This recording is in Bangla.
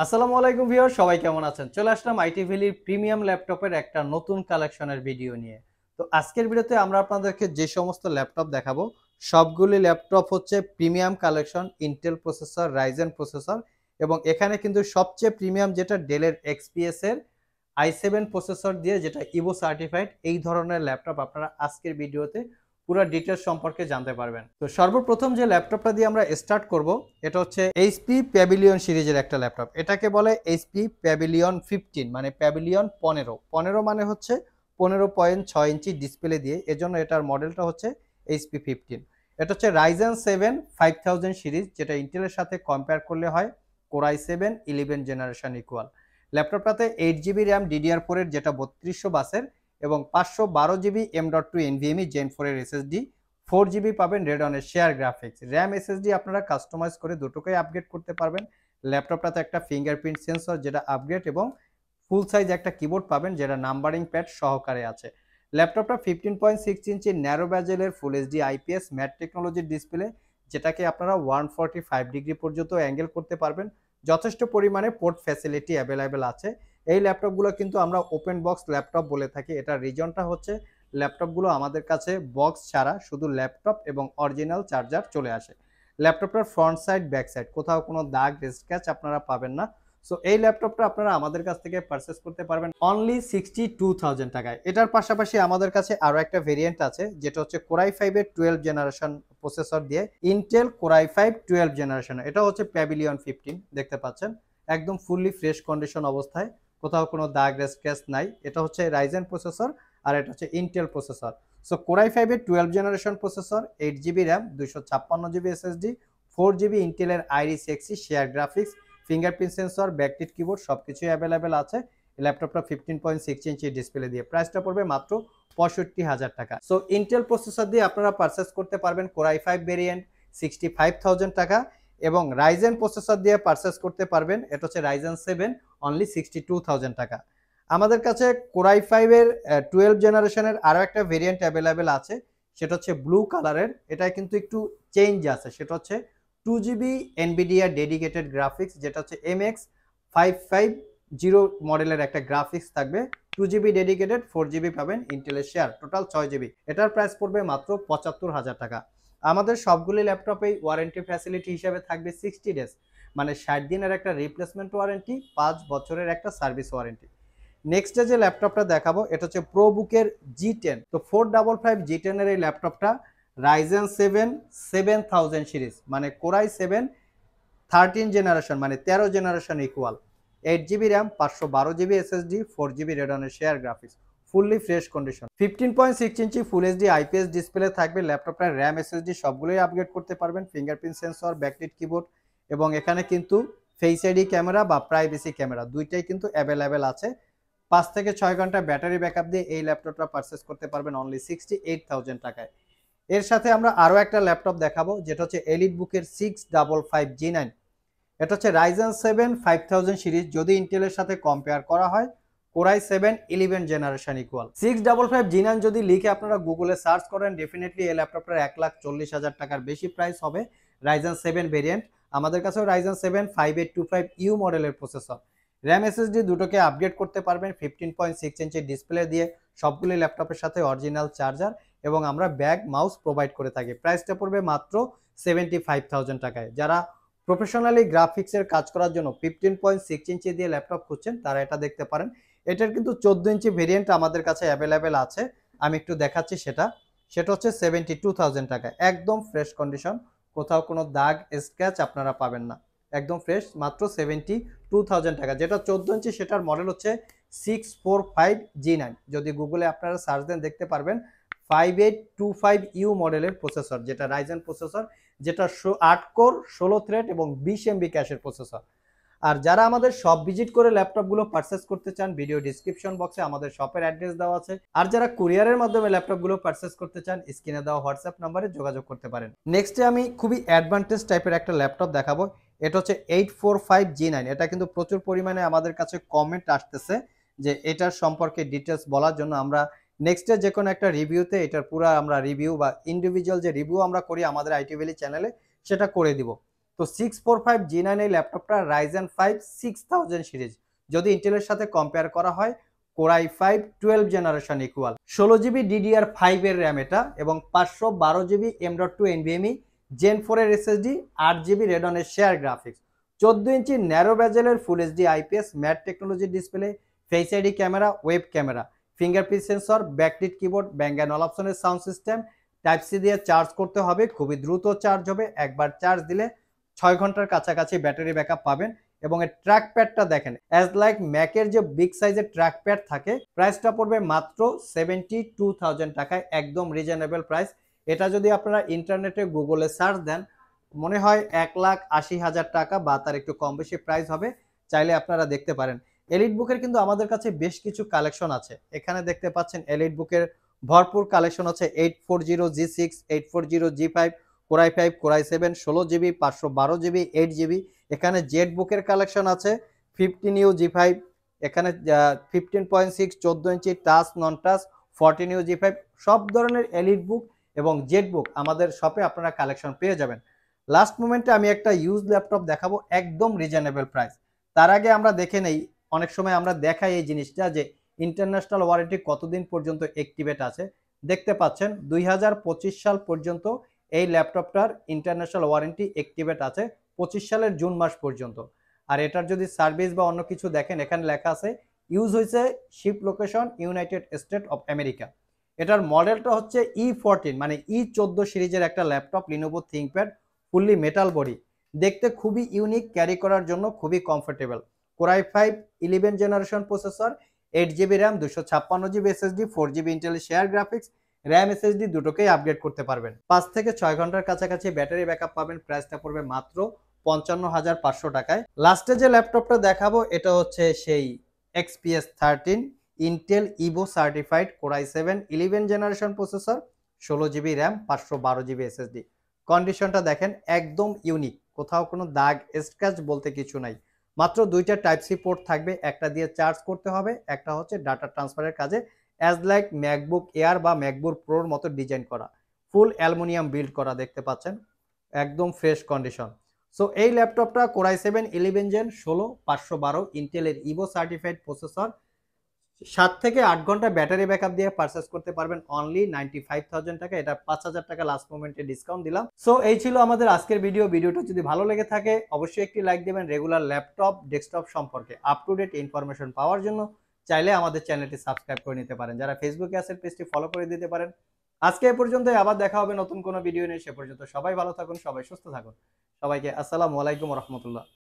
আসসালামু আলাইকুম ভিউয়ার সবাই কেমন আছেন চলে আসলাম আইটি ভ্যালির প্রিমিয়াম ল্যাপটপের একটা নতুন কালেকশনের ভিডিও নিয়ে তো আজকের ভিডিওতে আমরা আপনাদেরকে যে সমস্ত ল্যাপটপ দেখাবো সবগুলি ল্যাপটপ হচ্ছে premium collection Intel processor Ryzen processor এবং এখানে কিন্তু সবচেয়ে প্রিমিয়াম যেটা ডেলের এক্সপিএস এর আই সেভেন প্রসেসর দিয়ে যেটা ইভো সার্টিফাইড এই ধরনের ল্যাপটপ আপনারা আজকের ভিডিওতে পুরো ডিটেলস সম্পর্কে জানতে পারবেন তো সর্বপ্রথম যে ল্যাপটপটা দিয়ে আমরা স্টার্ট করব এটা হচ্ছে এইচপি প্যাভিলিয়ন সিরিজের একটা ল্যাপটপ এটাকে বলে এইচপি প্যাভিলিয়ন ফিফটিন মানে প্যাভিলিয়ন পনেরো পনেরো মানে হচ্ছে পনেরো পয়েন্ট ছয় ইঞ্চি ডিসপ্লে দিয়ে এজন্য এটার মডেলটা হচ্ছে এইচপি ফিফটিন এটা হচ্ছে Ryzen seven five thousand series যেটা ইন্টেলের সাথে কম্পেয়ার করলে হয় core i seven eleven generation equal ল্যাপটপটাতে এইট জিবি র্যাম ডিডিআর ফোরের যেটা বত্রিশশো বাসের এবং পাঁচশো বারো GB M dot two NVMe gen ফোরের এসএসডি ফোর জিবি পাবেন রেডনের শেয়ার গ্রাফিক্স র্যাম এসএসডি আপনারা কাস্টমাইজ করে দুটোকেই আপগ্রেড করতে পারবেন ল্যাপটপটাতে একটা ফিঙ্গারপ্রিন্ট সেন্সর যেটা আপগ্রেড এবং ফুল সাইজ একটা কিবোর্ড পাবেন যেটা নাম্বারিং প্যাড সহকারে আছে ল্যাপটপটা fifteen point six inch narrow ব্যাজেলের ফুল এইচডি আইপিএস ম্যাট টেকনোলজির ডিসপ্লে যেটাকে আপনারা ওয়ান ফর্টি ফাইভ ডিগ্রি পর্যন্ত অ্যাঙ্গেল করতে পারবেন যথেষ্ট পরিমাণে পোর্ট ফ্যাসিলিটি অ্যাভেলেবেল আছে এই ল্যাপটপগুলো কিন্তু আমরা ওপেন বক্স ল্যাপটপ বলে থাকি এটার রিজনটা হচ্ছে ল্যাপটপগুলো আমাদের কাছে বক্স ছাড়া শুধু ল্যাপটপ এবং অরিজিনাল চার্জার চলে আসে ল্যাপটপটার ফ্রন্ট সাইড ব্যাক সাইড কোথাও কোনো দাগ স্ক্যাচ আপনারা পাবেন না সো এই ল্যাপটপটা আপনারা আমাদের কাছ থেকে পারচেস করতে পারবেন অনলি সিক্সটি টু থাউজেন্ড টাকায় এটার পাশাপাশি আমাদের কাছে আরও একটা ভেরিয়েন্ট আছে যেটা হচ্ছে কোরাই ফাইভের টুয়েলভ জেনারেশন প্রসেসর দিয়ে Intel core i five twelve generation এটা হচ্ছে প্যাবিলিয়ন ফিফটিন দেখতে পাচ্ছেন একদম ফুললি ফ্রেশ কন্ডিশন অবস্থায় কোথাও কোনো দাগ স্ক্র্যাচ নাই এটা হচ্ছে রাইজেন প্রসেসর আর এটা হচ্ছে ইন্টেল প্রসেসর সো কোরাই ফাইভের twelve generation processor eight GB RAM দুশো ছাপ্পান্ন জিবি এসএসডি ফোর জিবি ইন্টেলের Iris Xe share graphics fingerprint sensor backlit keyboard সব কিছুই অ্যাভেলেবেল আছে ল্যাপটপটা fifteen point six inch display দিয়ে প্রাইসটা পড়বে মাত্র পঁয়ষট্টি হাজার টাকা সো ইন্টেল প্রসেসর দিয়ে আপনারা পারচেস করতে পারবেন core i five variant sixty five thousand টাকা এবং রাইজেন প্রসেসর দিয়ে পারচেস করতে পারবেন এটা হচ্ছে Ryzen seven only sixty two thousand টাকা আমাদের কাছে কোরাই ফাইভের টুয়েলভ জেনারেশনের আরও একটা ভেরিয়েন্ট অ্যাভেলেবেল আছে সেটা হচ্ছে ব্লু কালারের এটা কিন্তু একটু চেঞ্জ আছে সেটা হচ্ছে two GB Nvidia dedicated graphics যেটা হচ্ছে M X five five zero মডেলের একটা গ্রাফিক্স থাকবে two GB dedicated four GB পাবেন ইন্টেলের শেয়ার টোটাল ছয় জিবি এটার প্রাইস পড়বে মাত্র পঁচাত্তর হাজার টাকা আমাদের সবগুলি ল্যাপটপেই ওয়ারেন্টি ফ্যাসিলিটি হিসাবে থাকবে সিক্সটি ডেজ মানে ষাট দিনের একটা রিপ্লেসমেন্ট ওয়ারেন্টি পাঁচ বছরের একটা সার্ভিস ওয়ারেন্টি নেক্সট যে ল্যাপটপটা দেখাবো এটা হচ্ছে প্রোবুকের জি টেন তো ফোর ডাবল ফাইভ জি টেনের এই ল্যাপটপটা Ryzen seven seven thousand series মানে কোরাই সেভেন থার্টিন জেনারেশন মানে তেরো generation equal eight GB RAM পাঁচশো বারো জিবি এসএসডি ফোর জিবি রেডনের share graphics fully fresh condition fifteen point six inch full HD IPS display থাকবে ল্যাপটপটার র্যাম এসএসডি সবগুলোই আপগ্রেড করতে পারবেন ফিঙ্গারপ্রিন্ট সেন্সর ব্যাকলিট কিবোর্ড এবং এখানে কিন্তু ফেস আইডি ক্যামেরা বা প্রাইভেসি ক্যামেরা দুইটাই কিন্তু অ্যাভেলেবেল আছে পাঁচ থেকে ছয় ঘন্টা ব্যাটারি ব্যাকআপ দিয়ে এই ল্যাপটপটা পারচেস করতে পারবেন অনলি সিক্সটি এইট থাউজেন্ড টাকায় এর সাথে আমরা আরও একটা ল্যাপটপ দেখাবো যেটা হচ্ছে এলিট বুকের six double five G nine এটা হচ্ছে Ryzen seven five thousand series যদি ইন্টেলের সাথে কম্পেয়ার করা হয় core i seven eleven generation equal six double five G nine যদি লিখে আপনারা গুগলে সার্চ করেন ডেফিনেটলি এই ল্যাপটপটার এক লাখ চল্লিশ হাজার টাকার বেশি প্রাইস হবে রাইজেন সেভেন ভেরিয়েন্ট আমাদের কাছে Ryzen seven five eight two five U মডেলের প্রসেসর র্যাম এসএসডি দুটোকে আপডেট করতে পারবেন ফিফটিন পয়েন্ট সিক্স ইঞ্চের ডিসপ্লে দিয়ে সবগুলি ল্যাপটপের সাথে অরিজিনাল চার্জার এবং আমরা ব্যাগ মাউস প্রোভাইড করে থাকি প্রাইসটা পড়বে মাত্র সেভেন্টি ফাইভ থাউজেন্ড টাকায় যারা প্রফেশনালি গ্রাফিক্সের কাজ করার জন্য ফিফটিন পয়েন্ট সিক্স ইঞ্চি দিয়ে ল্যাপটপ খুঁজছেন তারা এটা দেখতে পারেন এটার কিন্তু চোদ্দো ইঞ্চি ভেরিয়েন্ট আমাদের কাছে অ্যাভেলেবেল আছে আমি একটু দেখাচ্ছি সেটা সেটা হচ্ছে সেভেন্টি টু থাউজেন্ড টাকা একদম ফ্রেশ কন্ডিশন কোথাও কোনো দাগ স্ক্যাচ আপনারা পাবেন না একদম ফ্রেশ মাত্র সেভেন্টি টু থাউজেন্ড টাকা যেটা চোদ্দ ইঞ্চি সেটার মডেল হচ্ছে six four five G nine যদি গুগলে আপনারা সার্চ দেন দেখতে পারবেন five eight two five U মডেলের প্রসেসর যেটা রাইজেন প্রসেসর যেটা আট কোর ষোলো থ্রেড এবং বিশ এমবি ক্যাশের প্রসেসর আর যারা আমাদের শপ ভিজিট করে ল্যাপটপগুলো পারচেস করতে চান ভিডিও ডিসক্রিপশন বক্সে আমাদের শপের অ্যাড্রেস দেওয়া আছে আর যারা কুরিয়ারের মাধ্যমে ল্যাপটপগুলো পারচেস করতে চান স্ক্রিনে দেওয়া হোয়াটসঅ্যাপ নাম্বারে যোগাযোগ করতে পারেন নেক্সটে আমি খুবই অ্যাডভান্টেজ টাইপের একটা ল্যাপটপ দেখাবো এটা হচ্ছে eight four five G nine এটা কিন্তু প্রচুর পরিমাণে আমাদের কাছে কমেন্ট আসতেছে যে এটার সম্পর্কে ডিটেলস বলার জন্য আমরা নেক্সটে যে কোনো একটা রিভিউতে এটার পুরো আমরা রিভিউ বা ইন্ডিভিজুয়াল যে রিভিউ আমরা করি আমাদের আইটি ভ্যালি চ্যানেলে সেটা করে দিব তো six four five G nine এই ল্যাপটপটা Ryzen five six thousand series যদি ইন্টেলের সাথে কম্পেয়ার করা হয় core i five twelve generation equal ষোলো জিবি ডিডিআর ফাইভের র্যাম এটা এবং পাঁচশো বারো GB M dot two NVMe gen ফোরের এসএসডি আট জিবি রেডনের শেয়ার গ্রাফিক্স চোদ্দো ইঞ্চি ন্যারো ব্যাজেলের ফুল এইচডি আইপিএস ম্যাট টেকনোলজির display face ID camera web camera fingerprint sensor backlit keyboard Bang and all অপশনের সাউন্ড সিস্টেম টাইপ সি দিয়ে চার্জ করতে হবে খুবই দ্রুত চার্জ হবে একবার চার্জ দিলে ছয় ঘন্টার কাছাকাছি ব্যাটারি ব্যাক পাবেন এবং এর ট্র্যাক প্যাডটা দেখেন অ্যাজ লাইক ম্যাকের যে বিগ সাইজের ট্র্যাক প্যাড থাকে প্রাইসটা পড়বে মাত্র সেভেন্টি টু থাউজেন্ড টাকায় একদম রিজনেবল প্রাইস এটা যদি আপনারা ইন্টারনেটে গুগলে সার্চ দেন মনে হয় এক লাখ আশি হাজার টাকা বা তার একটু কম বেশি প্রাইস হবে চাইলে আপনারা দেখতে পারেন এলিট বুকের কিন্তু আমাদের কাছে বেশ কিছু কালেকশন আছে এখানে দেখতে পাচ্ছেন এলিট বুকের ভরপুর কালেকশন আছে eight four zero G six eight four zero G five core i five core i seven ষোলো জিবি পাঁচশো বারো জিবি এইট জিবি এখানে জেড বুকের কালেকশন আছে ফিফটিন ইউ জি ফাইভ এখানে ফিফটিন পয়েন্ট সিক্স চোদ্দো inch touch non touch fourteen U G five সব ধরনের এলিট বুক এবং জেড বুক আমাদের শপে আপনারা কালেকশন পেয়ে যাবেন লাস্ট মোমেন্টে আমি একটা ইউজ ল্যাপটপ দেখাবো একদম রিজনেবল প্রাইস তার আগে আমরা দেখে নেই অনেক সময় আমরা দেখাই এই জিনিসটা যে ইন্টারন্যাশনাল ওয়ারেন্টি কতদিন পর্যন্ত অ্যাক্টিভেট আছে দেখতে পাচ্ছেন দুই সাল পর্যন্ত এই ল্যাপটপটার ইন্টারন্যাশনাল ওয়ারেন্টি অ্যাক্টিভেট আছে পঁচিশ সালের জুন মাস পর্যন্ত আর এটার যদি সার্ভিস বা অন্য কিছু দেখেন এখানে লেখা আছে ইউজ হয়েছে ship location United State of America এটার মডেলটা হচ্ছে ই e ফোরটিন মানে ই e চোদ্দ সিরিজের একটা laptop Lenovo ThinkPad fully metal body দেখতে খুবই ইউনিক ক্যারি করার জন্য খুবই comfortable core i five eleven generation processor eight GB RAM দুশো ছাপ্পান্ন GB SSD four GB Intel share graphics RAM SSD দুটোকেই আপগ্রেড করতে পারবেন পাঁচ থেকে ছয় ঘন্টার কাছাকাছি ব্যাটারি ব্যাকআপ পাবেন প্রাইসটা পড়বে মাত্র পঞ্চান্ন হাজার পাঁচশো টাকায় লাস্টে যে ল্যাপটপটা দেখাবো এটা হচ্ছে সেই XPS thirteen Intel Evo certified core i seven eleven generation processor ষোলো জিবি র্যাম পাঁচশো বারো জিবি এসএসডি কন্ডিশনটা দেখেন একদম ইউনিক কোথাও কোনো দাগ স্ক্র্যাচ বলতে কিছু নাই মাত্র দুইটা টাইপ সি পোর্ট থাকবে একটা দিয়ে চার্জ করতে হবে একটা হচ্ছে ডাটা ট্রান্সফারের কাজে অ্যাজ লাইক ম্যাকবুক এয়ার বা ম্যাকবুক প্রোর মতো ডিজাইন করা ফুল অ্যালুমিনিয়াম বিল্ড করা দেখতে পাচ্ছেন একদম ফ্রেশ কন্ডিশন সো এই ল্যাপটপটা কোরাই সেভেন ইলেভেন জেন ষোলো পাঁচশো বারো ইন্টেলের ইভো সার্টিফাইড প্রসেসর সাত থেকে আট ঘন্টা ব্যাটারি ব্যাকআপ দিয়ে পারচেস করতে পারবেন অনলি নাইনটি ফাইভ থাউজেন্ড টাকা এটা পাঁচ হাজার টাকা লাস্ট মোমেন্টে ডিসকাউন্ট দিলাম সো এই ছিল আমাদের আজকের ভিডিও ভিডিওটা যদি ভালো লেগে থাকে অবশ্যই একটি লাইক দেবেন রেগুলার ল্যাপটপ ডেস্কটপ সম্পর্কে আপ টু ডেট ইনফরমেশন পাওয়ার জন্য চাইলে আমাদের চ্যানেলটি সাবস্ক্রাইব করে নিতে পারেন যারা ফেসবুকে আছেন পেজটি ফলো করে দিতে পারেন আজকে এ পর্যন্ত আবার দেখা হবে নতুন কোনো ভিডিও নিয়ে সে পর্যন্ত সবাই ভালো থাকুন সবাই সুস্থ থাকুন সবাইকে আসসালামু আলাইকুম রহমতুল্লাহ